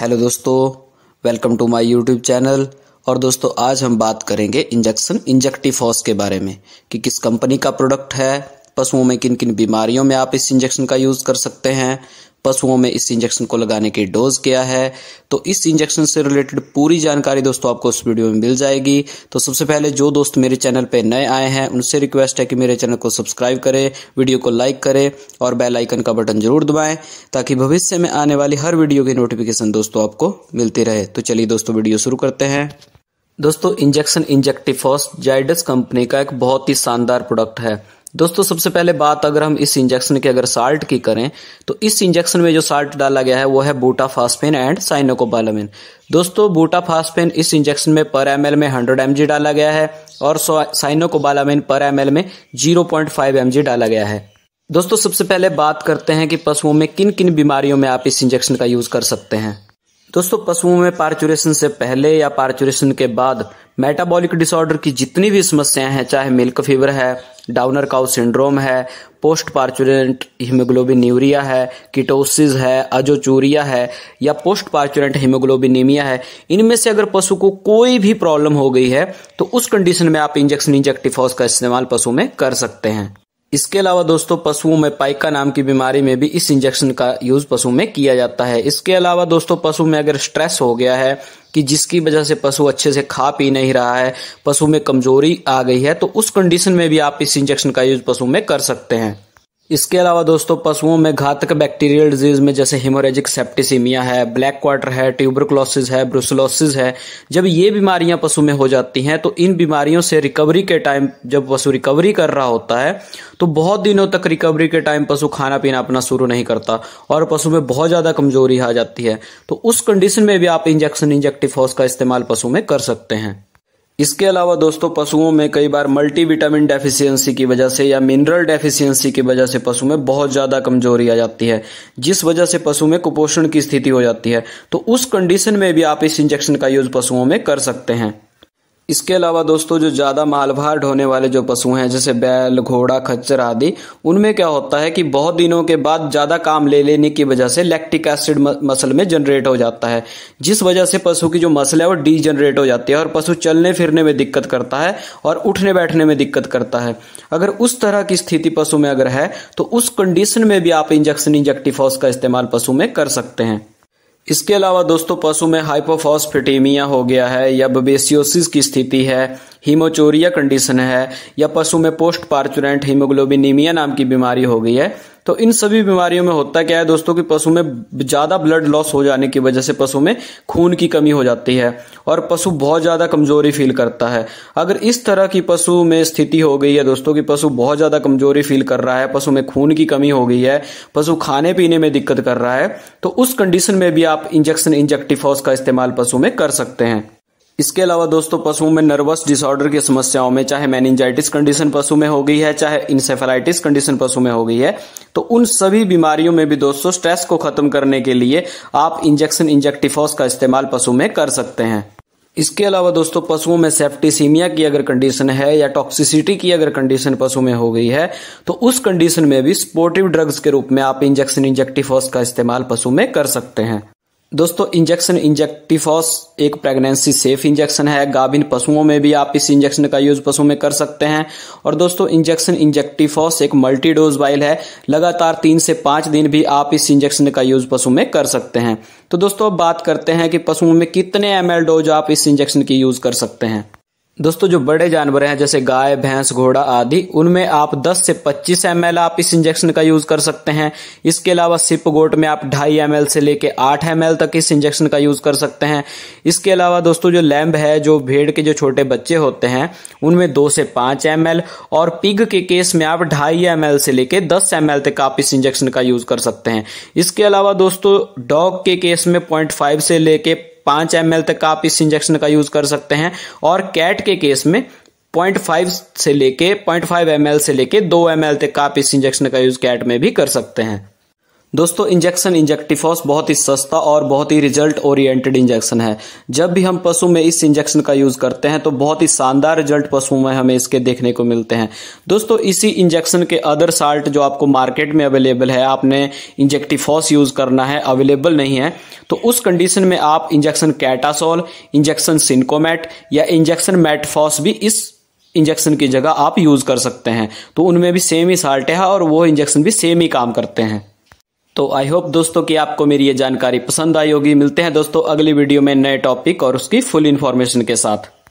hello दोस्तों welcome to my YouTube channel और दोस्तों आज हम बात करेंगे इंजेक्शन इंजेक्टिफॉस के बारे में कि किस कंपनी का प्रोडक्ट है पशुओं में किन किन बीमारियों में आप इस इंजेक्शन का यूज़ कर सकते हैं पशुओं में इस इंजेक्शन को लगाने की डोज क्या है तो इस इंजेक्शन से रिलेटेड पूरी जानकारी दोस्तों आपको इस वीडियो में मिल जाएगी तो सबसे पहले जो दोस्त मेरे चैनल पर नए आए हैं उनसे रिक्वेस्ट है कि मेरे चैनल को सब्सक्राइब करें वीडियो को लाइक करें और बेल आइकन का बटन जरूर दबाएं ताकि भविष्य में आने वाली हर वीडियो की नोटिफिकेशन दोस्तों आपको मिलती रहे तो चलिए दोस्तों वीडियो शुरू करते हैं दोस्तों इंजेक्शन इंजेक्टिफॉस जाइडस कंपनी का एक बहुत ही शानदार प्रोडक्ट है दोस्तों सबसे पहले बात अगर हम इस इंजेक्शन के अगर साल्ट की करें तो इस इंजेक्शन में जो साल्ट डाला गया है वो है बूटाफास्फेन एंड साइनोकोबालमिन दोस्तों बूटाफास्फेन इस इंजेक्शन में पर एम में हंड्रेड एम डाला गया है और साइनोकोबालामिन पर एम में जीरो पॉइंट डाला गया है दोस्तों सबसे पहले बात करते हैं कि पशुओं में किन किन बीमारियों में आप इस इंजेक्शन का यूज कर सकते हैं दोस्तों पशुओं में पार्चुरेशन से पहले या पार्चुरेशन के बाद मेटाबॉलिक डिसऑर्डर की जितनी भी समस्याएं हैं चाहे मिल्क फीवर है डाउनर काउ सिंड्रोम है पोस्ट पार्चुरेंट हीमोग्लोबिन यूरिया है किटोसिस है अजोचूरिया है या पोस्ट पार्चुरेंट नीमिया है इनमें से अगर पशु को कोई भी प्रॉब्लम हो गई है तो उस कंडीशन में आप इंजेक्शन इंजेक्टिफॉस का इस्तेमाल पशु में कर सकते हैं इसके अलावा दोस्तों पशुओं में पाइका नाम की बीमारी में भी इस इंजेक्शन का यूज पशु में किया जाता है इसके अलावा दोस्तों पशु में अगर स्ट्रेस हो गया है कि जिसकी वजह से पशु अच्छे से खा पी नहीं रहा है पशु में कमजोरी आ गई है तो उस कंडीशन में भी आप इस इंजेक्शन का यूज पशु में कर सकते हैं इसके अलावा दोस्तों पशुओं में घातक बैक्टीरियल डिजीज में जैसे हिमोरेजिक सेप्टिसीमिया है ब्लैक क्वार्टर है ट्यूबरकुलोसिस है ब्रुसलोसिस है जब ये बीमारियां पशु में हो जाती हैं तो इन बीमारियों से रिकवरी के टाइम जब पशु रिकवरी कर रहा होता है तो बहुत दिनों तक रिकवरी के टाइम पशु खाना पीना अपना शुरू नहीं करता और पशु में बहुत ज़्यादा कमजोरी आ जाती है तो उस कंडीशन में भी आप इंजेक्शन इंजेक्टिव फोर्स का इस्तेमाल पशु में कर सकते हैं इसके अलावा दोस्तों पशुओं में कई बार मल्टीविटामिन डेफिशिएंसी की वजह से या मिनरल डेफिशिएंसी की वजह से पशु में बहुत ज़्यादा कमजोरी आ जाती है जिस वजह से पशु में कुपोषण की स्थिति हो जाती है तो उस कंडीशन में भी आप इस इंजेक्शन का यूज पशुओं में कर सकते हैं इसके अलावा दोस्तों जो ज़्यादा मालभार ढोने वाले जो पशु हैं जैसे बैल घोड़ा खच्चर आदि उनमें क्या होता है कि बहुत दिनों के बाद ज़्यादा काम ले लेने की वजह से लैक्टिक एसिड मसल में जनरेट हो जाता है जिस वजह से पशु की जो मसल है वो डीजनरेट हो जाती है और पशु चलने फिरने में दिक्कत करता है और उठने बैठने में दिक्कत करता है अगर उस तरह की स्थिति पशु में अगर है तो उस कंडीशन में भी आप इंजेक्शन इंजेक्टिफॉस का इस्तेमाल पशु में कर सकते हैं इसके अलावा दोस्तों पशु में हाइपोफॉस्फेटेमिया हो गया है या बबेसियोसिस की स्थिति है हीमोचोरिया कंडीशन है या पशु में पोस्ट पार्चुरेंट हीमोग्लोबिनीमिया नाम की बीमारी हो गई है तो इन सभी बीमारियों में होता क्या है दोस्तों कि पशु में ज़्यादा ब्लड लॉस हो जाने की वजह से पशु में खून की कमी हो जाती है और पशु बहुत ज़्यादा कमजोरी फील करता है अगर इस तरह की पशु में स्थिति हो गई है दोस्तों की पशु बहुत ज़्यादा कमजोरी फील कर रहा है पशु में खून की कमी हो गई है पशु खाने पीने में दिक्कत कर रहा है तो उस कंडीशन में भी आप इंजेक्शन इंजेक्टिफॉस का इस्तेमाल पशु में कर सकते हैं इसके अलावा दोस्तों पशुओं में नर्वस डिसऑर्डर की समस्याओं में चाहे मैनिंजाइटिस कंडीशन पशु में हो गई है चाहे इंसेफेलाइटिस कंडीशन पशु में हो गई है तो उन सभी बीमारियों में भी दोस्तों स्ट्रेस को खत्म करने के लिए आप इंजेक्शन इंजेक्टिफॉस का इस्तेमाल पशु में कर सकते हैं इसके अलावा दोस्तों पशुओं में सेप्टिसीमिया की अगर कंडीशन है या टॉक्सिसिटी की अगर कंडीशन पशु में हो गई है तो उस कंडीशन में भी स्पोर्टिव ड्रग्स के रूप में आप इंजेक्शन इंजेक्टिफॉस का इस्तेमाल पशु में कर सकते हैं दोस्तों इंजेक्शन इंजेक्टिफॉस एक प्रेगनेंसी सेफ इंजेक्शन है गाभिन पशुओं में भी आप इस इंजेक्शन का यूज पशु में कर सकते हैं और दोस्तों इंजेक्शन इंजेक्टिफॉस एक मल्टी डोज वाइल है लगातार तीन से पाँच दिन भी आप इस इंजेक्शन का यूज पशु में कर सकते हैं तो दोस्तों अब बात करते हैं कि पशुओं में कितने एम डोज आप इस इंजेक्शन की यूज कर सकते हैं दोस्तों जो बड़े जानवर हैं जैसे गाय भैंस घोड़ा आदि उनमें आप 10 से 25 एम आप इस इंजेक्शन का यूज कर सकते हैं इसके अलावा सिप गोट में आप ढाई एम से लेके 8 एम तक इस इंजेक्शन का यूज कर सकते हैं इसके अलावा दोस्तों जो लैम्ब है जो भेड़ के जो छोटे बच्चे होते हैं उनमें दो से पांच एम और पिग के केस में आप ढाई एम से लेके दस एम तक आप इस इंजेक्शन का यूज कर सकते हैं इसके अलावा दोस्तों डॉग के केस में पॉइंट से लेके पांच एम तक का आप इस इंजेक्शन का यूज़ कर सकते हैं और कैट के केस में पॉइंट फाइव से लेके पॉइंट फाइव से लेके दो एम तक का आप इस इंजेक्शन का यूज़ कैट में भी कर सकते हैं दोस्तों इंजेक्शन इंजेक्टिफॉस बहुत ही सस्ता और बहुत ही रिजल्ट ओरिएंटेड इंजेक्शन है जब भी हम पशु में इस इंजेक्शन का यूज करते हैं तो बहुत ही शानदार रिजल्ट पशुओं में हमें इसके देखने को मिलते हैं दोस्तों इसी इंजेक्शन के अदर साल्ट जो आपको मार्केट में अवेलेबल है आपने इंजेक्टिफॉस यूज करना है अवेलेबल नहीं है तो उस कंडीशन में आप इंजेक्शन कैटासोल इंजेक्शन सिंकोमेट या इंजेक्शन मेटफॉस भी इस इंजेक्शन की जगह आप यूज कर सकते हैं तो उनमें भी सेम ही साल्ट है और वो इंजेक्शन भी सेम ही काम करते हैं तो आई होप दोस्तों कि आपको मेरी ये जानकारी पसंद आई होगी मिलते हैं दोस्तों अगली वीडियो में नए टॉपिक और उसकी फुल इन्फॉर्मेशन के साथ